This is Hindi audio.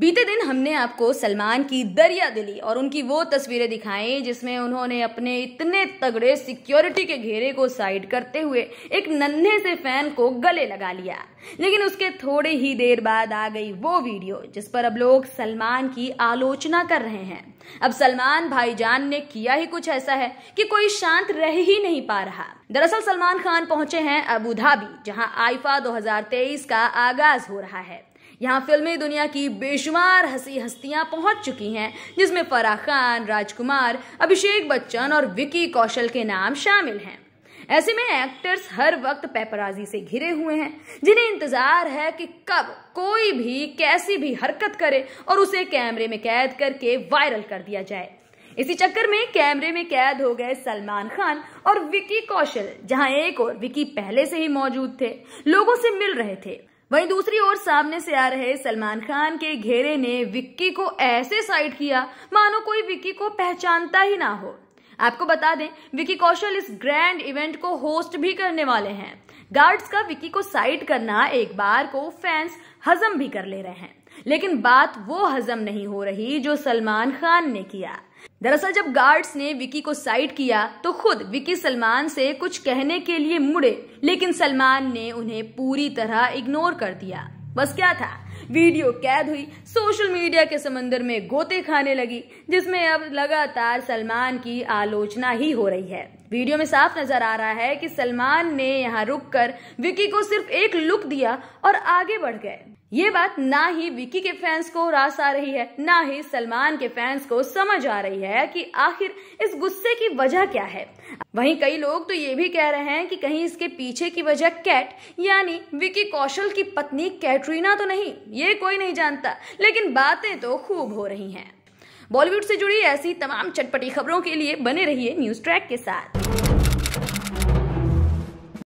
बीते दिन हमने आपको सलमान की दरिया दिली और उनकी वो तस्वीरें दिखाई जिसमें उन्होंने अपने इतने तगड़े सिक्योरिटी के घेरे को साइड करते हुए एक नन्हे से फैन को गले लगा लिया लेकिन उसके थोड़े ही देर बाद आ गई वो वीडियो जिस पर अब लोग सलमान की आलोचना कर रहे हैं अब सलमान भाईजान ने किया ही कुछ ऐसा है कि कोई शांत रह ही नहीं पा रहा दरअसल सलमान खान पहुंचे हैं अबू धाबी जहां आईफा 2023 का आगाज हो रहा है यहाँ फिल्मी दुनिया की बेशुमार हंसी हस्तियाँ पहुँच चुकी हैं जिसमें फराह खान राजकुमार अभिषेक बच्चन और विकी कौशल के नाम शामिल हैं ऐसे में एक्टर्स हर वक्त पेपराजी से घिरे हुए हैं जिन्हें इंतजार है कि कब कोई भी कैसी भी हरकत करे और उसे कैमरे में कैद करके वायरल कर दिया जाए इसी चक्कर में कैमरे में कैद हो गए सलमान खान और विकी कौशल जहां एक और विकी पहले से ही मौजूद थे लोगों से मिल रहे थे वहीं दूसरी ओर सामने से आ रहे सलमान खान के घेरे ने विक्की को ऐसे साइड किया मानो कोई विक्की को पहचानता ही ना हो आपको बता दें विकी कौशल इस ग्रैंड इवेंट को होस्ट भी करने वाले हैं गार्ड्स का विकी को साइड करना एक बार को फैंस हजम भी कर ले रहे हैं लेकिन बात वो हजम नहीं हो रही जो सलमान खान ने किया दरअसल जब गार्ड्स ने विकी को साइड किया तो खुद विकी सलमान से कुछ कहने के लिए मुड़े लेकिन सलमान ने उन्हें पूरी तरह इग्नोर कर दिया बस क्या था वीडियो कैद हुई सोशल मीडिया के समंदर में गोते खाने लगी जिसमें अब लगातार सलमान की आलोचना ही हो रही है वीडियो में साफ नजर आ रहा है कि सलमान ने यहाँ रुककर विकी को सिर्फ एक लुक दिया और आगे बढ़ गए ये बात ना ही विकी के फैंस को रास आ रही है ना ही सलमान के फैंस को समझ आ रही है कि आखिर इस गुस्से की वजह क्या है वहीं कई लोग तो ये भी कह रहे हैं कि कहीं इसके पीछे की वजह कैट यानी विकी कौशल की पत्नी कैटरीना तो नहीं ये कोई नहीं जानता लेकिन बातें तो खूब हो रही हैं बॉलीवुड से जुड़ी ऐसी तमाम चटपटी खबरों के लिए बने रहिए न्यूज ट्रैक के साथ